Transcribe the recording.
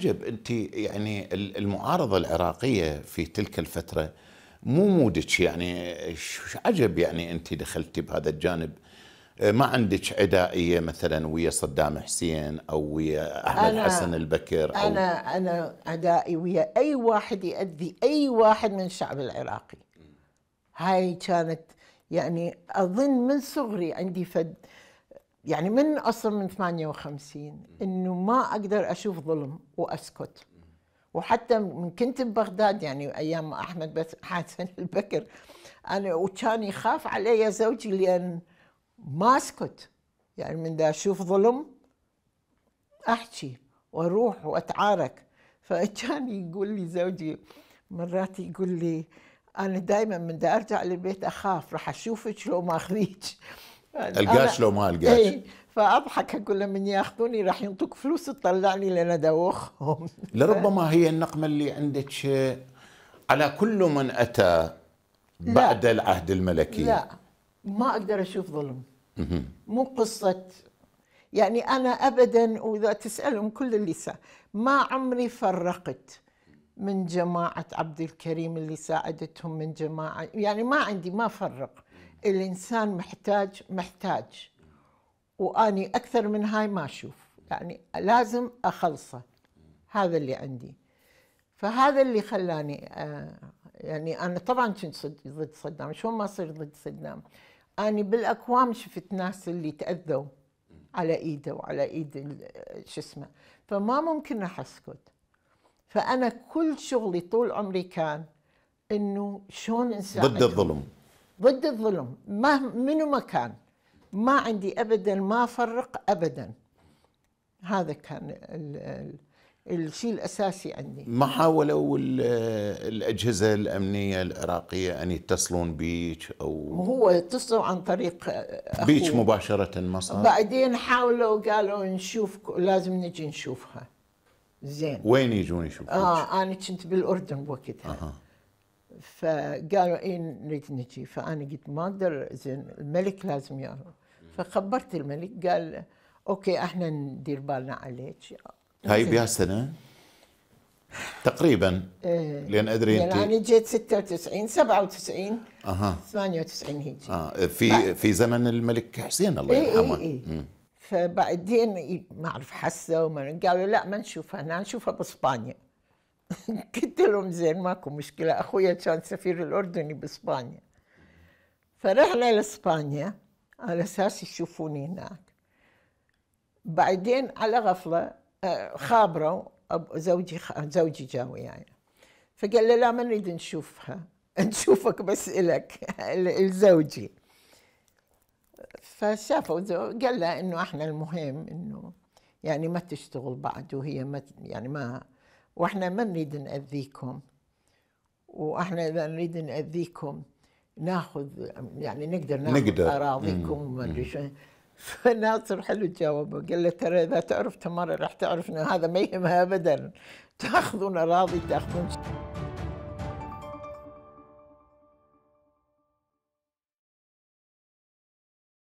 عجب انت يعني المعارضه العراقيه في تلك الفتره مو مودك يعني عجب يعني انت دخلتي بهذا الجانب اه، ما عندك عدائيه مثلا ويا صدام حسين او ويا احمد أنا حسن البكر أو انا انا عدائي ويا اي واحد يؤذي اي واحد من الشعب العراقي هاي كانت يعني اظن من صغري عندي فد يعني من اصل من 58 انه ما اقدر اشوف ظلم واسكت وحتى من كنت ببغداد يعني ايام احمد بس حسن البكر انا وكان يخاف علي زوجي لان ما اسكت يعني من دا اشوف ظلم احكي واروح واتعارك فكان يقول لي زوجي مرات يقول لي انا دائما من دا ارجع للبيت اخاف راح اشوفك لو ما اخذيك يعني القاش لو ما القاش ايه فاضحك اقول لهم من ياخذوني راح ينطوك فلوس تطلعني لنا دوخهم لربما هي النقمه اللي عندك على كل من اتى بعد لا. العهد الملكي لا ما اقدر اشوف ظلم مو قصه يعني انا ابدا واذا تسالهم كل اللي سا ما عمري فرقت من جماعه عبد الكريم اللي ساعدتهم من جماعه يعني ما عندي ما فرق الإنسان محتاج محتاج وأني أكثر من هاي ما أشوف يعني لازم أخلصه هذا اللي عندي فهذا اللي خلاني آه، يعني أنا طبعا كنت ضد صدام شلون ما صير ضد صدام اني بالأكوام شفت ناس اللي تأذوا على إيده وعلى إيد شو اسمه فما ممكن أسكت فأنا كل شغلي طول عمري كان انه شلون انسان ضد الظلم ضد الظلم ما منو ما كان ما عندي ابدا ما افرق ابدا هذا كان الشيء الاساسي عندي ما حاولوا الاجهزه الامنيه العراقيه ان يتصلون بيك او هو اتصلوا عن طريق بيك مباشره ما صار بعدين حاولوا قالوا نشوف لازم نجي نشوفها زين وين يجون يشوفون؟ اه انا كنت بالاردن وقتها آه. فقالوا إيه نريد نجي فأنا قلت ما أقدر زين الملك لازم ياهو فخبرت الملك قال أوكي إحنا ندير بالنا عليك هاي بها سنة؟ تقريبا إيه. لان ادري يعني انت يعني انا جيت 96 97 اها 98 هيجي اه في بعد. في زمن الملك حسين الله إيه, إيه، يرحمه إيه إيه. فبعدين ما اعرف حسه وما قالوا لا ما نشوفها نشوفها باسبانيا قلت لهم زين ماكو مشكله اخويا كان سفير الاردني باسبانيا فرحنا لاسبانيا على اساس يشوفوني هناك بعدين على غفله آه، خابروا زوجي زوجي جا وياي يعني. فقال لي لا ما نريد نشوفها نشوفك بس الك لزوجي فشافوا قال له انه احنا المهم انه يعني ما تشتغل بعد وهي ما يعني ما واحنا ما نريد ناذيكم واحنا اذا نريد ناذيكم ناخذ يعني نقدر ناخذ نقدر. اراضيكم وما ادري شو فناصر حلو جاوبه قال له ترى اذا تعرف تمر راح تعرف انه هذا ما يهمها ابدا تاخذون اراضي تاخذون